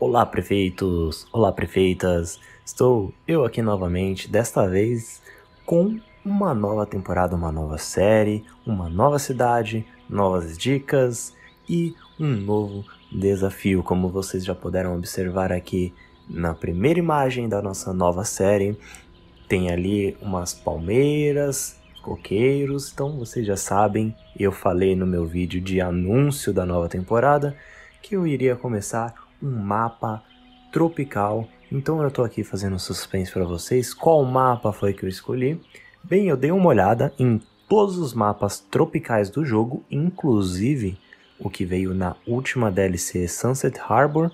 Olá, prefeitos! Olá, prefeitas! Estou eu aqui novamente, desta vez com uma nova temporada, uma nova série, uma nova cidade, novas dicas e um novo desafio, como vocês já puderam observar aqui na primeira imagem da nossa nova série. Tem ali umas palmeiras, coqueiros, então vocês já sabem, eu falei no meu vídeo de anúncio da nova temporada que eu iria começar um mapa tropical. Então eu estou aqui fazendo suspense para vocês. Qual mapa foi que eu escolhi? Bem, eu dei uma olhada em todos os mapas tropicais do jogo, inclusive o que veio na última DLC Sunset Harbor.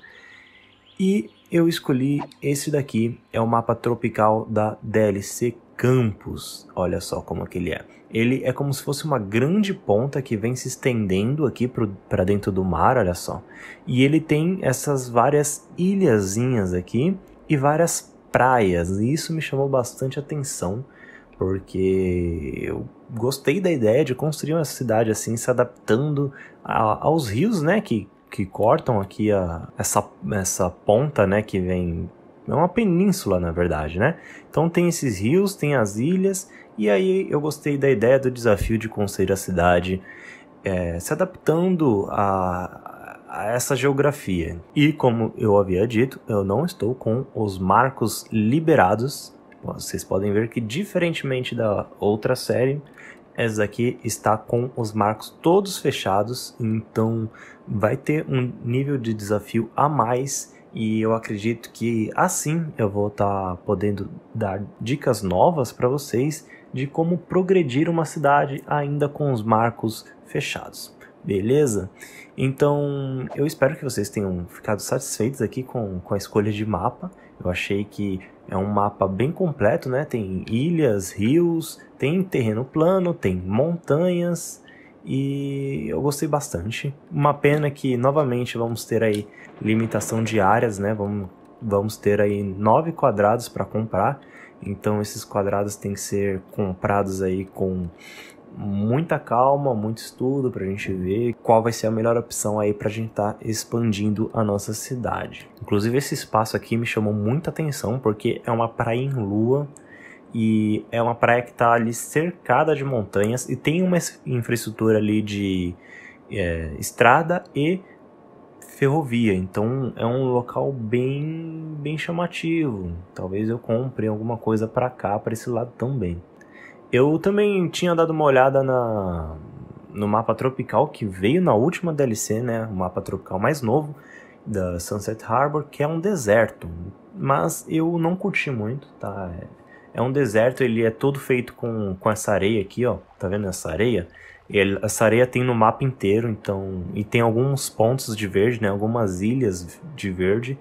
E eu escolhi esse daqui, é o mapa tropical da DLC Campus. Olha só como que ele é ele é como se fosse uma grande ponta que vem se estendendo aqui para dentro do mar, olha só. E ele tem essas várias ilhazinhas aqui e várias praias, e isso me chamou bastante atenção, porque eu gostei da ideia de construir uma cidade assim, se adaptando a, aos rios, né, que, que cortam aqui a, essa, essa ponta, né, que vem é uma península, na verdade, né? Então tem esses rios, tem as ilhas, e aí eu gostei da ideia do desafio de construir a cidade é, se adaptando a, a essa geografia. E como eu havia dito, eu não estou com os marcos liberados. Vocês podem ver que, diferentemente da outra série, essa daqui está com os marcos todos fechados, então vai ter um nível de desafio a mais e eu acredito que assim eu vou estar tá podendo dar dicas novas para vocês de como progredir uma cidade ainda com os marcos fechados. Beleza? Então eu espero que vocês tenham ficado satisfeitos aqui com, com a escolha de mapa. Eu achei que é um mapa bem completo, né? Tem ilhas, rios, tem terreno plano, tem montanhas, e eu gostei bastante. Uma pena que novamente vamos ter aí limitação de áreas, né? Vamos, vamos ter aí nove quadrados para comprar, então esses quadrados têm que ser comprados aí com muita calma, muito estudo para a gente ver qual vai ser a melhor opção aí para a gente estar tá expandindo a nossa cidade. Inclusive esse espaço aqui me chamou muita atenção porque é uma praia em lua e é uma praia que está ali cercada de montanhas e tem uma infraestrutura ali de é, estrada e ferrovia. Então é um local bem, bem chamativo. Talvez eu compre alguma coisa para cá, para esse lado também. Eu também tinha dado uma olhada na, no mapa tropical que veio na última DLC, né? O mapa tropical mais novo da Sunset Harbor, que é um deserto. Mas eu não curti muito, tá? É um deserto, ele é todo feito com, com essa areia aqui, ó. Tá vendo essa areia? Ele, essa areia tem no mapa inteiro, então. E tem alguns pontos de verde, né? Algumas ilhas de verde.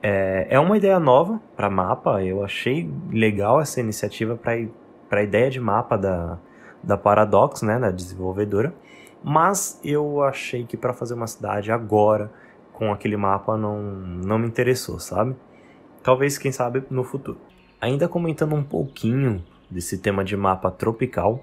É, é uma ideia nova para mapa. Eu achei legal essa iniciativa para a ideia de mapa da, da Paradox, né? Da desenvolvedora. Mas eu achei que para fazer uma cidade agora com aquele mapa não, não me interessou, sabe? Talvez, quem sabe, no futuro. Ainda comentando um pouquinho desse tema de mapa tropical,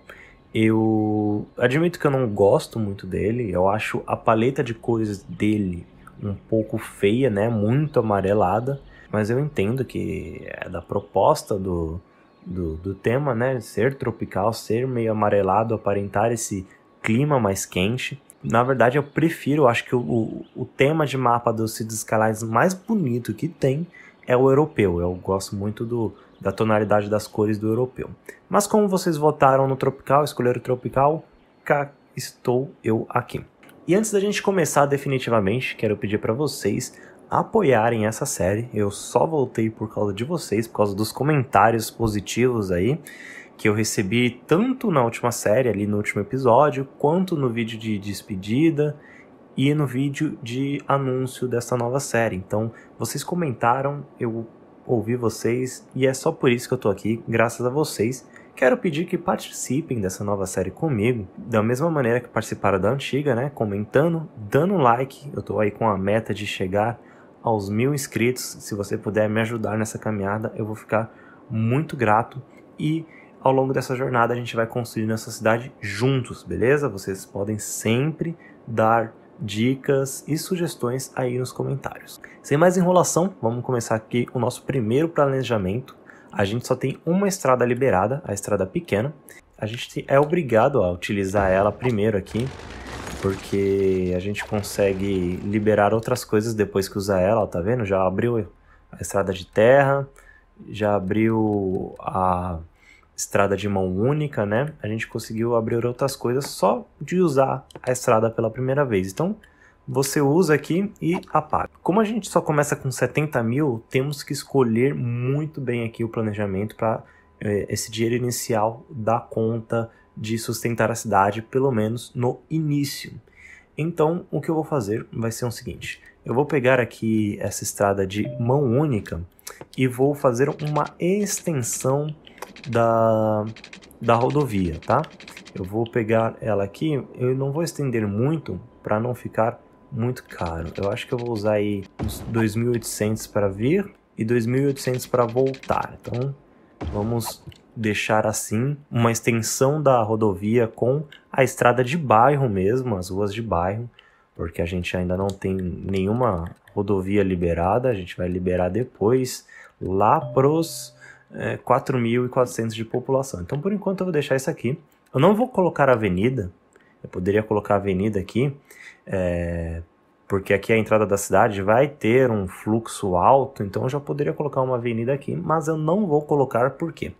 eu admito que eu não gosto muito dele, eu acho a paleta de cores dele um pouco feia, né? Muito amarelada, mas eu entendo que é da proposta do, do, do tema, né? Ser tropical, ser meio amarelado, aparentar esse clima mais quente. Na verdade, eu prefiro, acho que o, o, tema de mapa dos Cities Skylines mais bonito que tem é o europeu. Eu gosto muito do, da tonalidade das cores do europeu. Mas como vocês votaram no tropical, escolheram o tropical, cá estou eu aqui. E antes da gente começar definitivamente, quero pedir para vocês apoiarem essa série. Eu só voltei por causa de vocês, por causa dos comentários positivos aí que eu recebi tanto na última série, ali no último episódio, quanto no vídeo de despedida e no vídeo de anúncio dessa nova série. Então, vocês comentaram, eu ouvir vocês e é só por isso que eu tô aqui, graças a vocês. Quero pedir que participem dessa nova série comigo, da mesma maneira que participaram da antiga, né? Comentando, dando like. Eu tô aí com a meta de chegar aos mil inscritos. Se você puder me ajudar nessa caminhada, eu vou ficar muito grato. E ao longo dessa jornada a gente vai construir nossa cidade juntos, beleza? Vocês podem sempre dar dicas e sugestões aí nos comentários. Sem mais enrolação, vamos começar aqui o nosso primeiro planejamento. A gente só tem uma estrada liberada, a estrada pequena. A gente é obrigado a utilizar ela primeiro aqui, porque a gente consegue liberar outras coisas depois que usar ela, tá vendo? Já abriu a estrada de terra, já abriu a estrada de mão única, né? A gente conseguiu abrir outras coisas só de usar a estrada pela primeira vez. Então, você usa aqui e apaga. Como a gente só começa com 70 mil, temos que escolher muito bem aqui o planejamento para é, esse dinheiro inicial dar conta de sustentar a cidade, pelo menos no início. Então, o que eu vou fazer vai ser o seguinte: eu vou pegar aqui essa estrada de mão única e vou fazer uma extensão da, da rodovia, tá? Eu vou pegar ela aqui, eu não vou estender muito para não ficar muito caro. Eu acho que eu vou usar aí uns 2.800 para vir e 2.800 para voltar. Então, vamos deixar assim uma extensão da rodovia com a estrada de bairro mesmo, as ruas de bairro, porque a gente ainda não tem nenhuma rodovia liberada, a gente vai liberar depois lá pros 4.400 é, de população. Então, por enquanto, eu vou deixar isso aqui. Eu não vou colocar avenida, eu poderia colocar avenida aqui, é, porque aqui a entrada da cidade vai ter um fluxo alto, então eu já poderia colocar uma avenida aqui, mas eu não vou colocar por quê?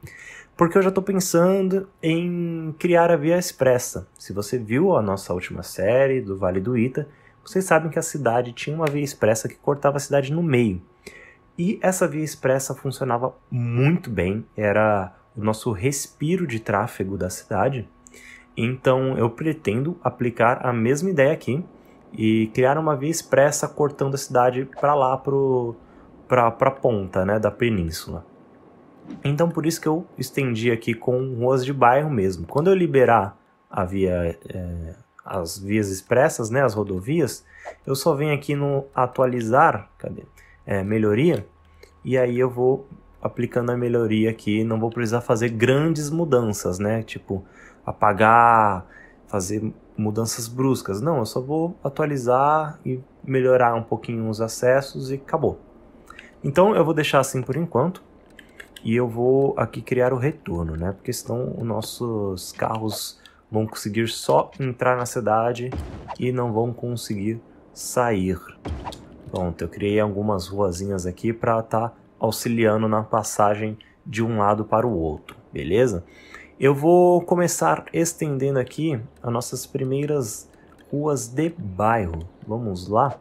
Porque eu já estou pensando em criar a via expressa. Se você viu a nossa última série do Vale do Ita, vocês sabem que a cidade tinha uma via expressa que cortava a cidade no meio. E essa via expressa funcionava muito bem, era o nosso respiro de tráfego da cidade. Então eu pretendo aplicar a mesma ideia aqui e criar uma via expressa cortando a cidade para lá, para a ponta né, da península. Então por isso que eu estendi aqui com ruas de bairro mesmo. Quando eu liberar a via, é, as vias expressas, né, as rodovias, eu só venho aqui no atualizar, cadê? é, melhoria, e aí eu vou aplicando a melhoria aqui, não vou precisar fazer grandes mudanças, né? Tipo, apagar, fazer mudanças bruscas. Não, eu só vou atualizar e melhorar um pouquinho os acessos e acabou. Então eu vou deixar assim por enquanto e eu vou aqui criar o retorno, né? Porque senão os nossos carros vão conseguir só entrar na cidade e não vão conseguir sair. Pronto, eu criei algumas ruazinhas aqui para estar tá auxiliando na passagem de um lado para o outro, beleza? Eu vou começar estendendo aqui as nossas primeiras ruas de bairro. Vamos lá?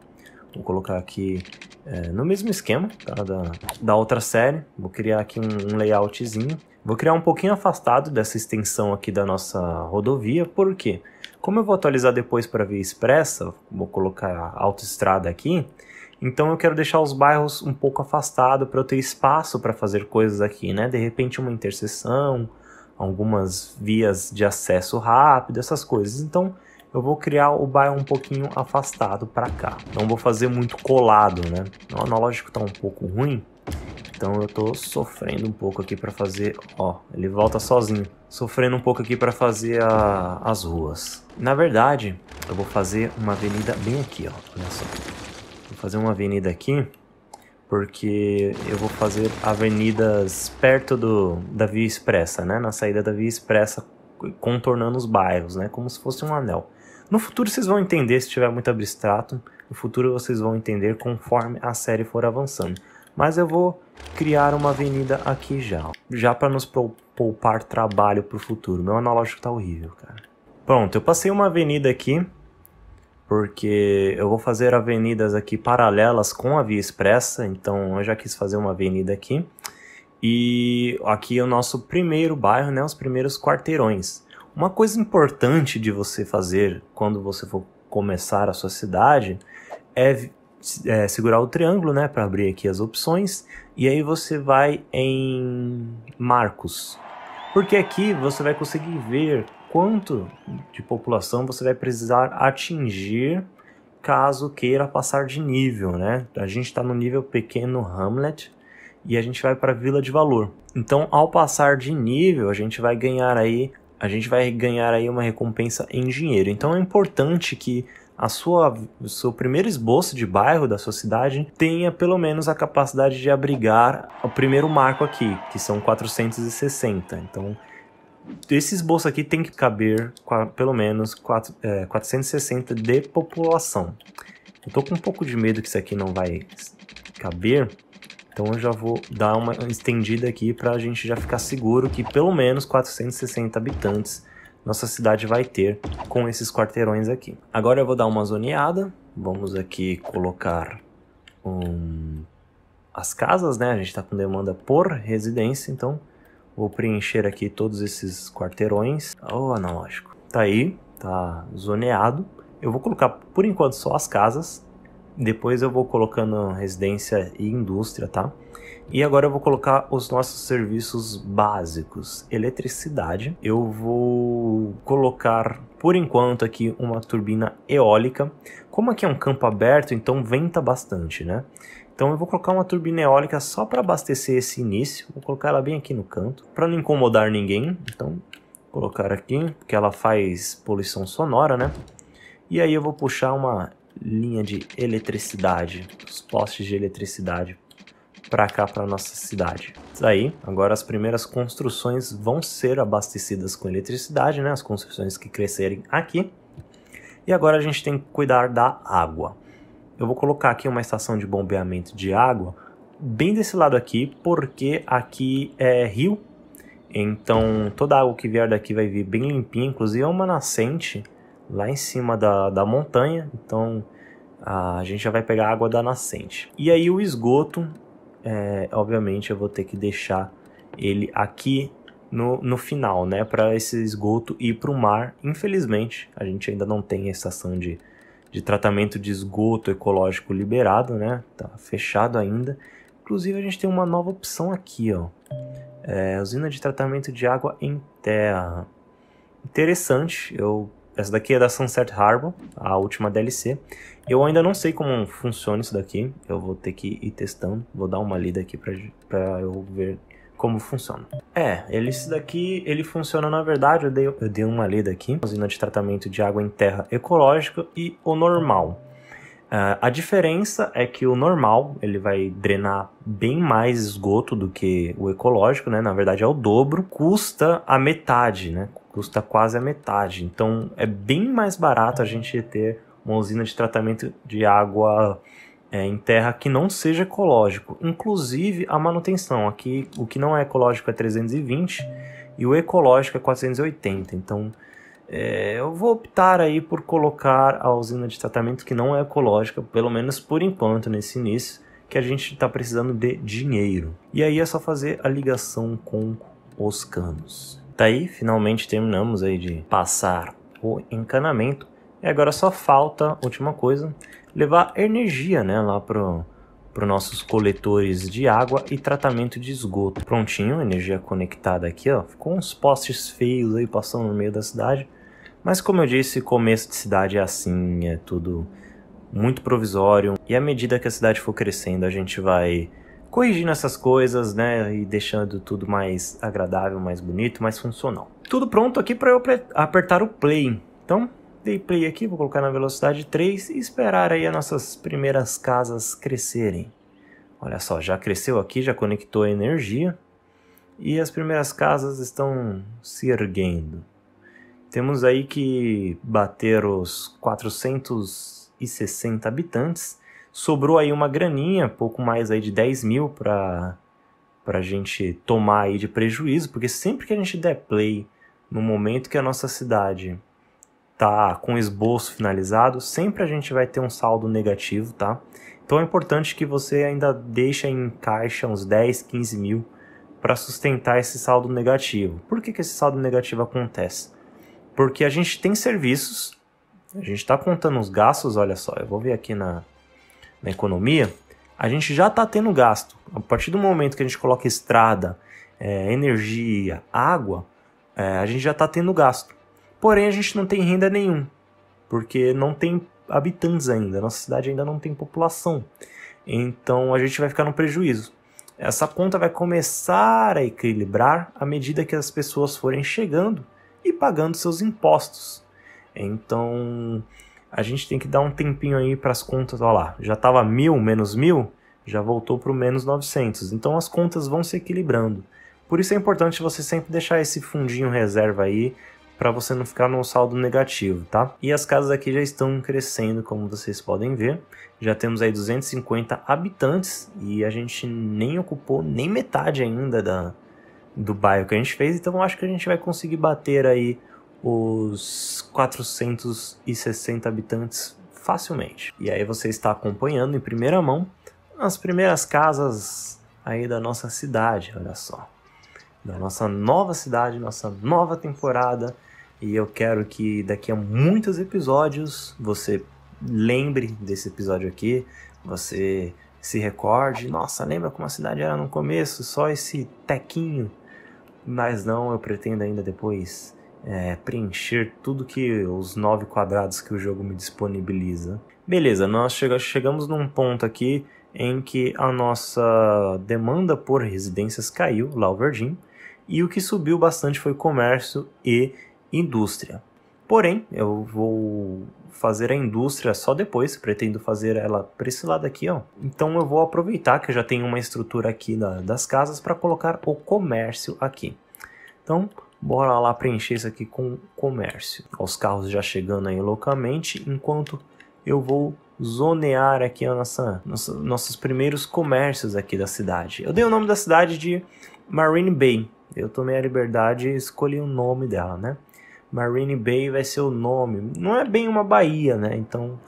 Vou colocar aqui é, no mesmo esquema tá? da, da outra série. Vou criar aqui um, um layoutzinho. Vou criar um pouquinho afastado dessa extensão aqui da nossa rodovia, por quê? Como eu vou atualizar depois para via expressa, vou colocar autoestrada aqui, então eu quero deixar os bairros um pouco afastados para eu ter espaço para fazer coisas aqui, né? De repente uma interseção, algumas vias de acesso rápido, essas coisas. Então eu vou criar o bairro um pouquinho afastado para cá. Não vou fazer muito colado, né? O analógico está um pouco ruim, então eu estou sofrendo um pouco aqui para fazer, ó, ele volta sozinho. Sofrendo um pouco aqui para fazer a... as ruas. Na verdade, eu vou fazer uma avenida bem aqui, ó, olha só. Vou fazer uma avenida aqui, porque eu vou fazer avenidas perto do, da via expressa, né? Na saída da via expressa, contornando os bairros, né? Como se fosse um anel. No futuro vocês vão entender, se tiver muito abstrato, no futuro vocês vão entender conforme a série for avançando. Mas eu vou criar uma avenida aqui já, já para nos poupar trabalho para o futuro. Meu analógico tá horrível, cara. Pronto, eu passei uma avenida aqui porque eu vou fazer avenidas aqui paralelas com a via expressa, então eu já quis fazer uma avenida aqui. E aqui é o nosso primeiro bairro, né, os primeiros quarteirões. Uma coisa importante de você fazer quando você for começar a sua cidade é, é segurar o triângulo, né, para abrir aqui as opções, e aí você vai em marcos. Porque aqui você vai conseguir ver quanto de população você vai precisar atingir caso queira passar de nível, né? A gente está no nível pequeno Hamlet e a gente vai para Vila de Valor. Então, ao passar de nível, a gente vai ganhar aí, a gente vai ganhar aí uma recompensa em dinheiro. Então, é importante que a sua, o seu primeiro esboço de bairro da sua cidade tenha pelo menos a capacidade de abrigar o primeiro marco aqui, que são 460. Então, esse esboço aqui tem que caber pelo menos 4, é, 460 de população. Eu tô com um pouco de medo que isso aqui não vai caber, então eu já vou dar uma estendida aqui para a gente já ficar seguro que pelo menos 460 habitantes nossa cidade vai ter com esses quarteirões aqui. Agora eu vou dar uma zoneada, vamos aqui colocar um... as casas, né? A gente está com demanda por residência, então Vou preencher aqui todos esses quarteirões. O oh, analógico. Tá aí, tá zoneado. Eu vou colocar por enquanto só as casas. Depois eu vou colocando residência e indústria, tá? E agora eu vou colocar os nossos serviços básicos. Eletricidade. Eu vou colocar por enquanto aqui uma turbina eólica. Como aqui é um campo aberto, então venta bastante, né? Então eu vou colocar uma turbina eólica só para abastecer esse início. Vou colocar ela bem aqui no canto, para não incomodar ninguém. Então colocar aqui, porque ela faz poluição sonora, né? E aí eu vou puxar uma linha de eletricidade, os postes de eletricidade para cá, para nossa cidade. Isso aí, agora as primeiras construções vão ser abastecidas com eletricidade, né? As construções que crescerem aqui. E agora a gente tem que cuidar da água eu vou colocar aqui uma estação de bombeamento de água bem desse lado aqui, porque aqui é rio, então toda a água que vier daqui vai vir bem limpinha, inclusive é uma nascente lá em cima da, da montanha, então a gente já vai pegar a água da nascente. E aí o esgoto, é, obviamente eu vou ter que deixar ele aqui no, no final, né, para esse esgoto ir para o mar. Infelizmente, a gente ainda não tem a estação de de tratamento de esgoto ecológico liberado, né? Tá fechado ainda. Inclusive a gente tem uma nova opção aqui, ó. É, usina de tratamento de água em terra. Interessante. Eu essa daqui é da Sunset Harbor, a última DLC. Eu ainda não sei como funciona isso daqui. Eu vou ter que ir testando. Vou dar uma lida aqui para eu ver como funciona. É, ele, esse daqui, ele funciona na verdade, eu dei, eu dei uma lida aqui, usina de tratamento de água em terra ecológica e o normal. Uh, a diferença é que o normal, ele vai drenar bem mais esgoto do que o ecológico, né? Na verdade é o dobro, custa a metade, né? Custa quase a metade. Então é bem mais barato a gente ter uma usina de tratamento de água é, em terra que não seja ecológico, inclusive a manutenção. Aqui o que não é ecológico é 320 e o ecológico é 480. Então é, eu vou optar aí por colocar a usina de tratamento que não é ecológica, pelo menos por enquanto nesse início, que a gente está precisando de dinheiro. E aí é só fazer a ligação com os canos. Daí tá finalmente terminamos aí de passar o encanamento. E agora só falta última coisa, levar energia né, lá pro para os nossos coletores de água e tratamento de esgoto. Prontinho, energia conectada aqui, ó. Ficou uns postes feios aí passando no meio da cidade. Mas como eu disse, começo de cidade é assim, é tudo muito provisório. E à medida que a cidade for crescendo, a gente vai corrigindo essas coisas, né, e deixando tudo mais agradável, mais bonito, mais funcional. Tudo pronto aqui para eu apertar o play. Então, dei play aqui, vou colocar na velocidade 3 e esperar aí as nossas primeiras casas crescerem. Olha só, já cresceu aqui, já conectou a energia e as primeiras casas estão se erguendo. Temos aí que bater os 460 habitantes. Sobrou aí uma graninha, pouco mais aí de 10 mil para a gente tomar aí de prejuízo, porque sempre que a gente der play no momento que a nossa cidade tá com esboço finalizado, sempre a gente vai ter um saldo negativo, tá? Então é importante que você ainda deixe em caixa uns 10, 15 mil para sustentar esse saldo negativo. Por que, que esse saldo negativo acontece? Porque a gente tem serviços, a gente está contando os gastos, olha só, eu vou ver aqui na, na economia, a gente já está tendo gasto. A partir do momento que a gente coloca estrada, é, energia, água, é, a gente já está tendo gasto. Porém, a gente não tem renda nenhum, porque não tem habitantes ainda, nossa cidade ainda não tem população. Então a gente vai ficar no prejuízo. Essa conta vai começar a equilibrar à medida que as pessoas forem chegando e pagando seus impostos. Então a gente tem que dar um tempinho aí para as contas. Olha lá, já estava mil menos mil, já voltou para o menos 900. Então as contas vão se equilibrando. Por isso é importante você sempre deixar esse fundinho reserva aí para você não ficar num saldo negativo, tá? E as casas aqui já estão crescendo, como vocês podem ver. Já temos aí 250 habitantes e a gente nem ocupou nem metade ainda da, do bairro que a gente fez, então acho que a gente vai conseguir bater aí os 460 habitantes facilmente. E aí você está acompanhando em primeira mão as primeiras casas aí da nossa cidade, olha só. Da nossa nova cidade, nossa nova temporada e eu quero que daqui a muitos episódios você lembre desse episódio aqui, você se recorde, nossa, lembra como a cidade era no começo, só esse tequinho. Mas não, eu pretendo ainda depois é, preencher tudo que os nove quadrados que o jogo me disponibiliza. Beleza, nós chega, chegamos num ponto aqui em que a nossa demanda por residências caiu lá o Verdinho, e o que subiu bastante foi comércio e indústria. Porém, eu vou fazer a indústria só depois, pretendo fazer ela para esse lado aqui, ó. Então eu vou aproveitar que eu já tenho uma estrutura aqui da, das casas para colocar o comércio aqui. Então, bora lá preencher isso aqui com comércio. Os carros já chegando aí loucamente, enquanto eu vou zonear aqui a nossa, nossa, nossos primeiros comércios aqui da cidade. Eu dei o nome da cidade de Marine Bay. Eu tomei a liberdade e escolhi o nome dela, né? Marine Bay vai ser o nome. Não é bem uma baía, né? Então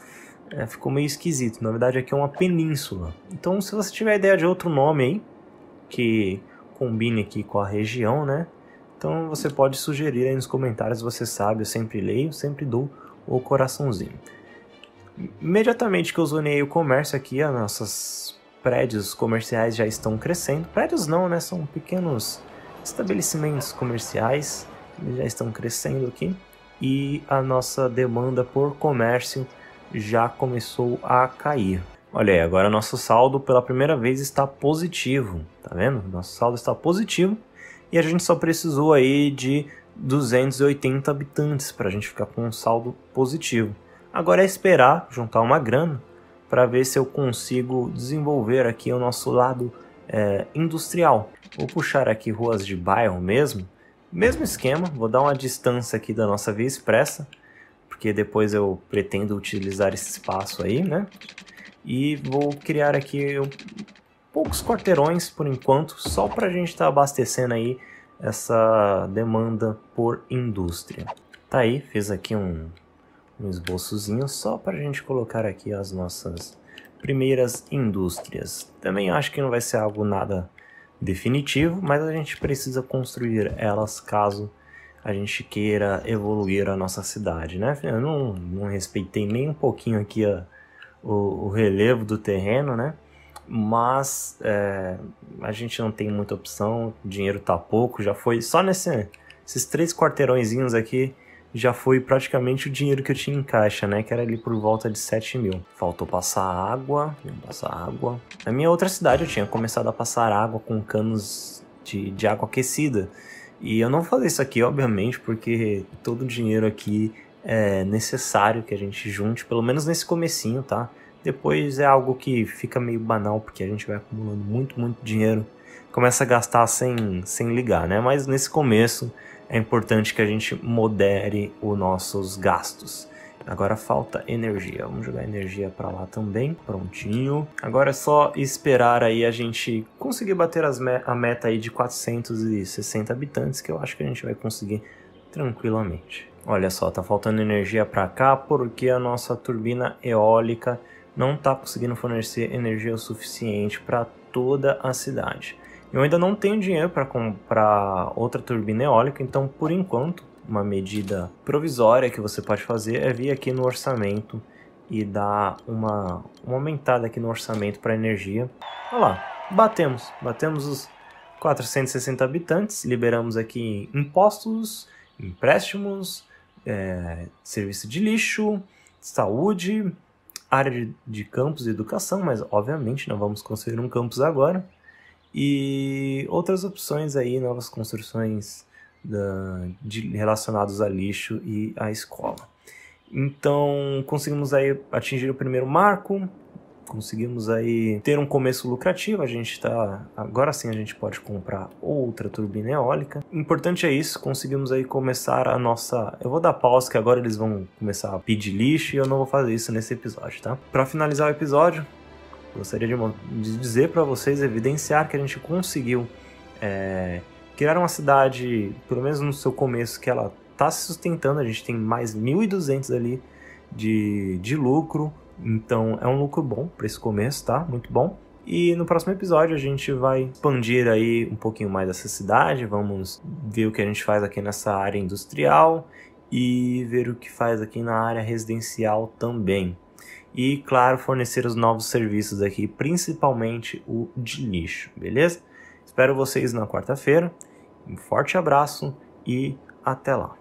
é, ficou meio esquisito. Na verdade, aqui é uma península. Então, se você tiver ideia de outro nome aí que combine aqui com a região, né? Então você pode sugerir aí nos comentários, você sabe, eu sempre leio, sempre dou o coraçãozinho. Imediatamente que eu zonei o comércio aqui, as nossas prédios comerciais já estão crescendo. Prédios não, né? São pequenos estabelecimentos comerciais já estão crescendo aqui e a nossa demanda por comércio já começou a cair. Olha aí, agora nosso saldo pela primeira vez está positivo, tá vendo? Nosso saldo está positivo e a gente só precisou aí de 280 habitantes para a gente ficar com um saldo positivo. Agora é esperar juntar uma grana para ver se eu consigo desenvolver aqui o nosso lado é, industrial. Vou puxar aqui ruas de bairro mesmo mesmo esquema, vou dar uma distância aqui da nossa via expressa, porque depois eu pretendo utilizar esse espaço aí, né? E vou criar aqui um, poucos quarteirões por enquanto, só para a gente estar tá abastecendo aí essa demanda por indústria. Tá aí, fiz aqui um, um esboçozinho só para a gente colocar aqui as nossas primeiras indústrias. Também acho que não vai ser algo nada definitivo, mas a gente precisa construir elas caso a gente queira evoluir a nossa cidade, né? Eu não, não respeitei nem um pouquinho aqui a, o, o relevo do terreno, né? Mas é, a gente não tem muita opção, dinheiro tá pouco, já foi só nesses três quarteirõezinhos aqui já foi praticamente o dinheiro que eu tinha em caixa, né? Que era ali por volta de 7 mil. Faltou passar água, passar água. Na minha outra cidade eu tinha começado a passar água com canos de, de água aquecida. E eu não falei isso aqui, obviamente, porque todo o dinheiro aqui é necessário que a gente junte, pelo menos nesse comecinho, tá? Depois é algo que fica meio banal, porque a gente vai acumulando muito, muito dinheiro. Começa a gastar sem, sem ligar, né? Mas nesse começo é importante que a gente modere os nossos gastos. Agora falta energia. Vamos jogar energia para lá também. Prontinho. Agora é só esperar aí a gente conseguir bater me a meta aí de 460 habitantes, que eu acho que a gente vai conseguir tranquilamente. Olha só, tá faltando energia para cá porque a nossa turbina eólica não tá conseguindo fornecer energia o suficiente para toda a cidade. Eu ainda não tenho dinheiro para comprar outra turbina eólica, então por enquanto, uma medida provisória que você pode fazer é vir aqui no orçamento e dar uma, uma aumentada aqui no orçamento para energia. Olha lá, batemos, batemos os 460 habitantes, liberamos aqui impostos, empréstimos, é, serviço de lixo, saúde, área de, de campus e educação, mas obviamente não vamos construir um campus agora. E outras opções aí, novas construções da, de, relacionados a lixo e à escola. Então, conseguimos aí atingir o primeiro marco, conseguimos aí ter um começo lucrativo. A gente está agora sim a gente pode comprar outra turbina eólica. Importante é isso, conseguimos aí começar a nossa. Eu vou dar pausa que agora eles vão começar a pedir lixo e eu não vou fazer isso nesse episódio, tá? Para finalizar o episódio, Gostaria de, de dizer para vocês, evidenciar que a gente conseguiu é, criar uma cidade, pelo menos no seu começo, que ela está se sustentando. A gente tem mais 1.200 ali de, de lucro, então é um lucro bom para esse começo, tá? Muito bom. E no próximo episódio a gente vai expandir aí um pouquinho mais essa cidade, vamos ver o que a gente faz aqui nessa área industrial e ver o que faz aqui na área residencial também e, claro, fornecer os novos serviços aqui, principalmente o de lixo, beleza? Espero vocês na quarta-feira. Um forte abraço e até lá.